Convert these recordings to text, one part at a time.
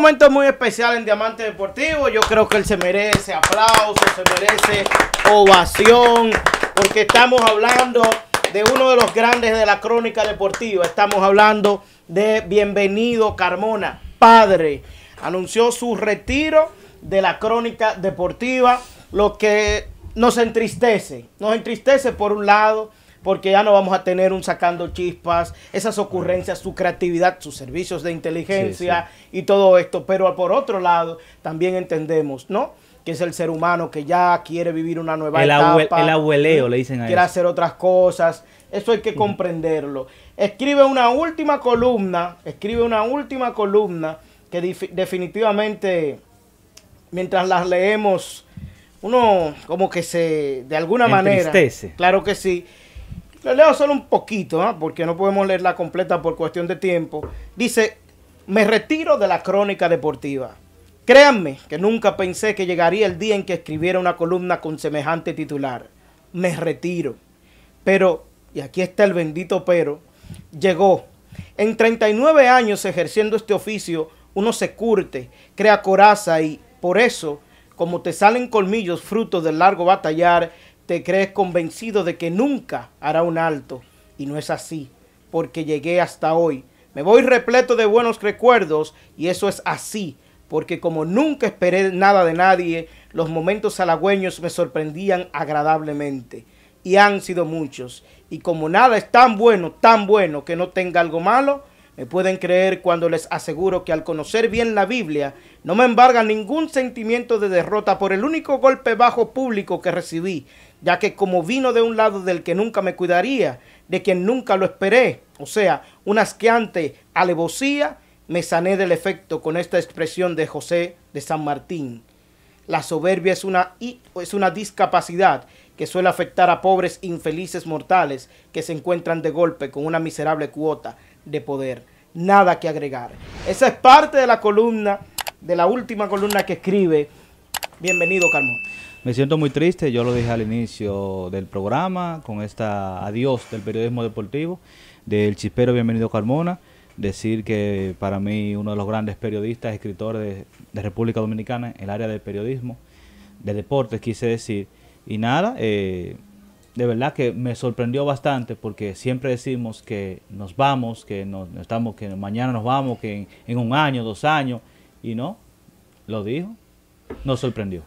momento muy especial en Diamante Deportivo. Yo creo que él se merece aplauso se merece ovación, porque estamos hablando de uno de los grandes de la crónica deportiva. Estamos hablando de Bienvenido Carmona, padre. Anunció su retiro de la crónica deportiva, lo que nos entristece. Nos entristece por un lado porque ya no vamos a tener un sacando chispas, esas ocurrencias, su creatividad, sus servicios de inteligencia y todo esto. Pero por otro lado, también entendemos, ¿no? que es el ser humano que ya quiere vivir una nueva etapa. el abueleo, le dicen a Quiere hacer otras cosas. Eso hay que comprenderlo. Escribe una última columna, escribe una última columna que definitivamente, mientras las leemos, uno como que se, de alguna manera, claro que sí, le leo solo un poquito, ¿ah? porque no podemos leerla completa por cuestión de tiempo. Dice, me retiro de la crónica deportiva. Créanme que nunca pensé que llegaría el día en que escribiera una columna con semejante titular. Me retiro. Pero, y aquí está el bendito pero, llegó. En 39 años ejerciendo este oficio, uno se curte, crea coraza y, por eso, como te salen colmillos fruto del largo batallar, te crees convencido de que nunca hará un alto. Y no es así, porque llegué hasta hoy. Me voy repleto de buenos recuerdos y eso es así, porque como nunca esperé nada de nadie, los momentos halagüeños me sorprendían agradablemente. Y han sido muchos. Y como nada es tan bueno, tan bueno que no tenga algo malo, me pueden creer cuando les aseguro que al conocer bien la Biblia no me embarga ningún sentimiento de derrota por el único golpe bajo público que recibí ya que como vino de un lado del que nunca me cuidaría, de quien nunca lo esperé, o sea, una asqueante alevosía, me sané del efecto con esta expresión de José de San Martín. La soberbia es una, es una discapacidad que suele afectar a pobres infelices mortales que se encuentran de golpe con una miserable cuota de poder. Nada que agregar. Esa es parte de la columna, de la última columna que escribe. Bienvenido, Carmón. Me siento muy triste, yo lo dije al inicio del programa, con esta adiós del periodismo deportivo, del chispero Bienvenido Carmona, decir que para mí uno de los grandes periodistas, escritores de, República Dominicana, en el área del periodismo, de deporte, quise decir. Y nada, eh, de verdad que me sorprendió bastante porque siempre decimos que nos vamos, que, nos, estamos, que mañana nos vamos, que en un año, dos años, y no, lo dijo, nos sorprendió.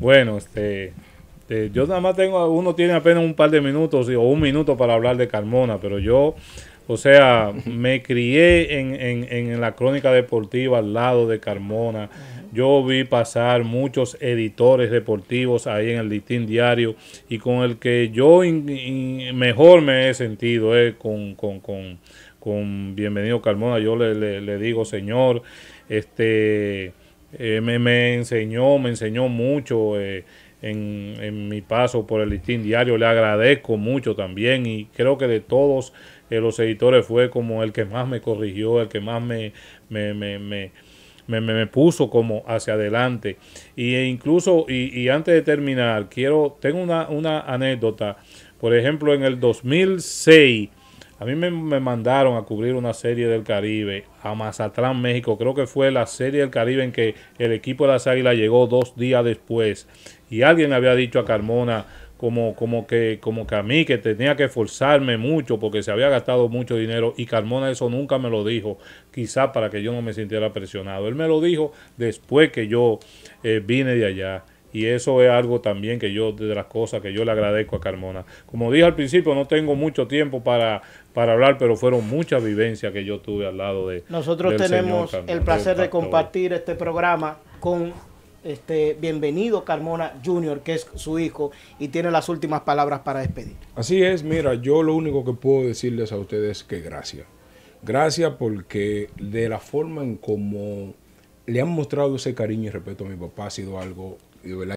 Bueno, este, este, yo nada más tengo, uno tiene apenas un par de minutos o un minuto para hablar de Carmona, pero yo, o sea, me crié en, la crónica deportiva al lado de Carmona. Yo vi pasar muchos editores deportivos ahí en el listín diario y con el que yo mejor me he sentido eh, con, con, con, con, Bienvenido Carmona. Yo le digo, señor, este eh, me, me, enseñó, me enseñó mucho eh, en, en, mi paso por el listín diario. Le agradezco mucho también y creo que de todos eh, los editores fue como el que más me corrigió, el que más me, me, me me, me, me, puso como hacia adelante. Y e incluso, y, y, antes de terminar, quiero, tengo una, una, anécdota. Por ejemplo, en el 2006 a mí me, mandaron a cubrir una serie del Caribe a Mazatlán, México. Creo que fue la serie del Caribe en que el equipo de las Águilas llegó dos días después. Y alguien había dicho a Carmona como, como, que, como que a mí, que tenía que esforzarme mucho porque se había gastado mucho dinero. Y Carmona eso nunca me lo dijo, quizá para que yo no me sintiera presionado. Él me lo dijo después que yo eh, vine de allá. Y eso es algo también que yo, de las cosas que yo le agradezco a Carmona. Como dije al principio, no tengo mucho tiempo para, para hablar, pero fueron muchas vivencias que yo tuve al lado de. Nosotros tenemos el placer de compartir este programa con este bienvenido Carmona Jr., que es su hijo, y tiene las últimas palabras para despedir. Así es, mira, yo lo único que puedo decirles a ustedes es que gracias. Gracias porque de la forma en como le han mostrado ese cariño y respeto a mi papá ha sido algo y de